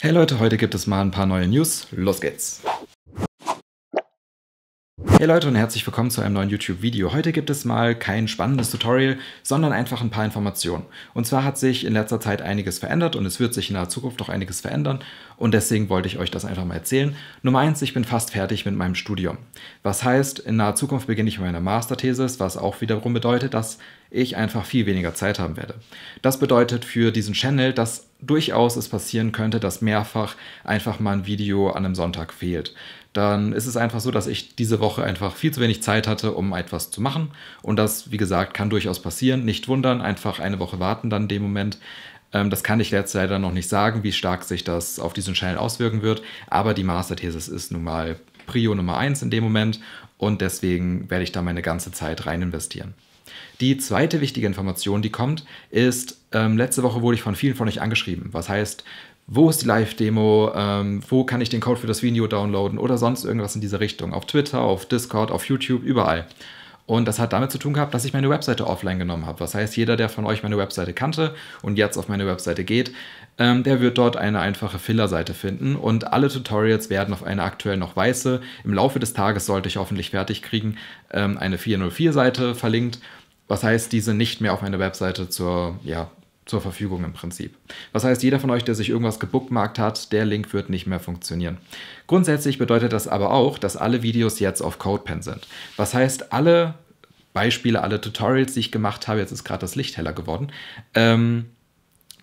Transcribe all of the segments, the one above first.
Hey Leute, heute gibt es mal ein paar neue News. Los geht's! Hey Leute und herzlich willkommen zu einem neuen YouTube-Video. Heute gibt es mal kein spannendes Tutorial, sondern einfach ein paar Informationen. Und zwar hat sich in letzter Zeit einiges verändert und es wird sich in der Zukunft noch einiges verändern und deswegen wollte ich euch das einfach mal erzählen. Nummer eins, ich bin fast fertig mit meinem Studium. Was heißt, in naher Zukunft beginne ich meine Masterthesis, was auch wiederum bedeutet, dass ich einfach viel weniger Zeit haben werde. Das bedeutet für diesen Channel, dass durchaus es passieren könnte, dass mehrfach einfach mal ein Video an einem Sonntag fehlt dann ist es einfach so, dass ich diese Woche einfach viel zu wenig Zeit hatte, um etwas zu machen. Und das, wie gesagt, kann durchaus passieren. Nicht wundern, einfach eine Woche warten dann in dem Moment. Ähm, das kann ich jetzt leider noch nicht sagen, wie stark sich das auf diesen Channel auswirken wird. Aber die Master-Thesis ist nun mal Prio Nummer 1 in dem Moment. Und deswegen werde ich da meine ganze Zeit rein investieren. Die zweite wichtige Information, die kommt, ist, ähm, letzte Woche wurde ich von vielen von euch angeschrieben. Was heißt, wo ist die Live-Demo, ähm, wo kann ich den Code für das Video downloaden oder sonst irgendwas in dieser Richtung. Auf Twitter, auf Discord, auf YouTube, überall. Und das hat damit zu tun gehabt, dass ich meine Webseite offline genommen habe. Was heißt, jeder, der von euch meine Webseite kannte und jetzt auf meine Webseite geht, ähm, der wird dort eine einfache Filler-Seite finden. Und alle Tutorials werden auf eine aktuell noch weiße, im Laufe des Tages sollte ich hoffentlich fertig kriegen, ähm, eine 404-Seite verlinkt. Was heißt, diese nicht mehr auf meine Webseite zur ja, zur Verfügung im Prinzip. Was heißt, jeder von euch, der sich irgendwas gebookmarkt hat, der Link wird nicht mehr funktionieren. Grundsätzlich bedeutet das aber auch, dass alle Videos jetzt auf CodePen sind. Was heißt, alle Beispiele, alle Tutorials, die ich gemacht habe, jetzt ist gerade das Licht heller geworden, ähm,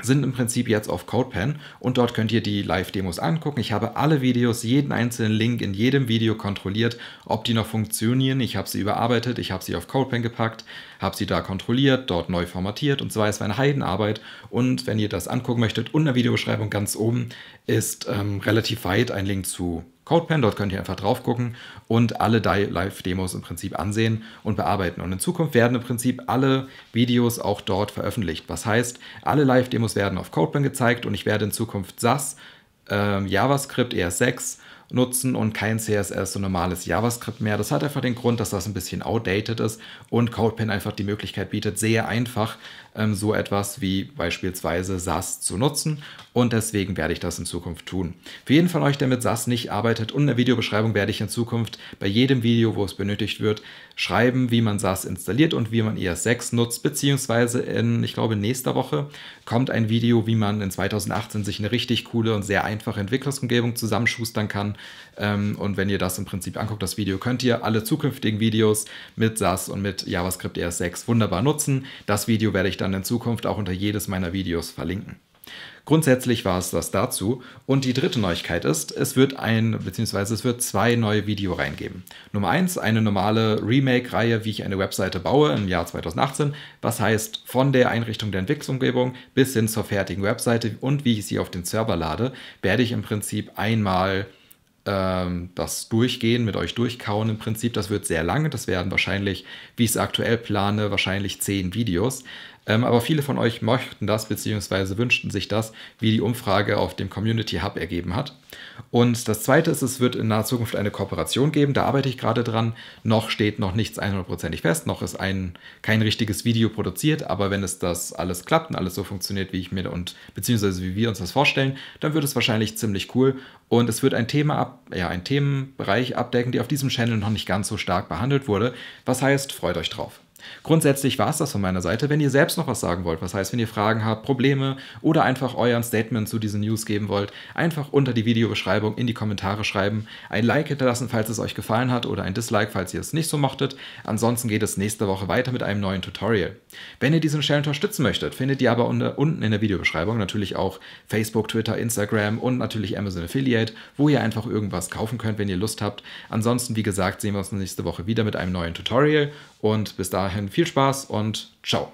sind im Prinzip jetzt auf CodePen und dort könnt ihr die Live-Demos angucken. Ich habe alle Videos, jeden einzelnen Link in jedem Video kontrolliert, ob die noch funktionieren. Ich habe sie überarbeitet, ich habe sie auf CodePen gepackt, habe sie da kontrolliert, dort neu formatiert und so weiter. Es war eine Heidenarbeit und wenn ihr das angucken möchtet, unter der Videobeschreibung ganz oben ist ähm, relativ weit ein Link zu CodePen, dort könnt ihr einfach drauf gucken und alle Live-Demos im Prinzip ansehen und bearbeiten. Und in Zukunft werden im Prinzip alle Videos auch dort veröffentlicht. Was heißt, alle Live-Demos werden auf CodePen gezeigt und ich werde in Zukunft SAS, äh, JavaScript, ES6 nutzen und kein CSS und normales JavaScript mehr. Das hat einfach den Grund, dass das ein bisschen outdated ist und CodePen einfach die Möglichkeit bietet, sehr einfach ähm, so etwas wie beispielsweise SAS zu nutzen und deswegen werde ich das in Zukunft tun. Für jeden von euch, der mit SAS nicht arbeitet und in der Videobeschreibung werde ich in Zukunft bei jedem Video, wo es benötigt wird, schreiben, wie man SAS installiert und wie man ES6 nutzt, beziehungsweise in, ich glaube, nächster Woche kommt ein Video, wie man in 2018 sich eine richtig coole und sehr einfache Entwicklungsumgebung zusammenschustern kann ähm, und wenn ihr das im Prinzip anguckt, das Video, könnt ihr alle zukünftigen Videos mit SAS und mit JavaScript ES6 wunderbar nutzen. Das Video werde ich dann in Zukunft auch unter jedes meiner Videos verlinken. Grundsätzlich war es das dazu. Und die dritte Neuigkeit ist, es wird ein, beziehungsweise es wird zwei neue Videoreihen geben. Nummer eins, eine normale Remake-Reihe, wie ich eine Webseite baue im Jahr 2018. Was heißt, von der Einrichtung der Entwicklungsumgebung bis hin zur fertigen Webseite und wie ich sie auf den Server lade, werde ich im Prinzip einmal ähm, das durchgehen, mit euch durchkauen im Prinzip. Das wird sehr lange. Das werden wahrscheinlich, wie ich es aktuell plane, wahrscheinlich zehn Videos. Ähm, aber viele von euch möchten das bzw. wünschten sich das, wie die Umfrage auf dem Community Hub ergeben hat. Und das Zweite ist, es wird in naher Zukunft eine Kooperation geben. Da arbeite ich gerade dran. Noch steht noch nichts 100%ig fest. Noch ist ein, kein richtiges Video produziert. Aber wenn es das alles klappt und alles so funktioniert, wie ich mir und beziehungsweise wie wir uns das vorstellen, dann wird es wahrscheinlich ziemlich cool. Und es wird ein Thema ab, ja, ein Themenbereich abdecken, die auf diesem Channel noch nicht ganz so stark behandelt wurde. Was heißt, freut euch drauf. Grundsätzlich war es das von meiner Seite. Wenn ihr selbst noch was sagen wollt, was heißt, wenn ihr Fragen habt, Probleme oder einfach euren Statement zu diesen News geben wollt, einfach unter die Videobeschreibung in die Kommentare schreiben, ein Like hinterlassen, falls es euch gefallen hat oder ein Dislike, falls ihr es nicht so mochtet. Ansonsten geht es nächste Woche weiter mit einem neuen Tutorial. Wenn ihr diesen Channel unterstützen möchtet, findet ihr aber unter, unten in der Videobeschreibung natürlich auch Facebook, Twitter, Instagram und natürlich Amazon Affiliate, wo ihr einfach irgendwas kaufen könnt, wenn ihr Lust habt. Ansonsten, wie gesagt, sehen wir uns nächste Woche wieder mit einem neuen Tutorial und bis dahin viel Spaß und ciao.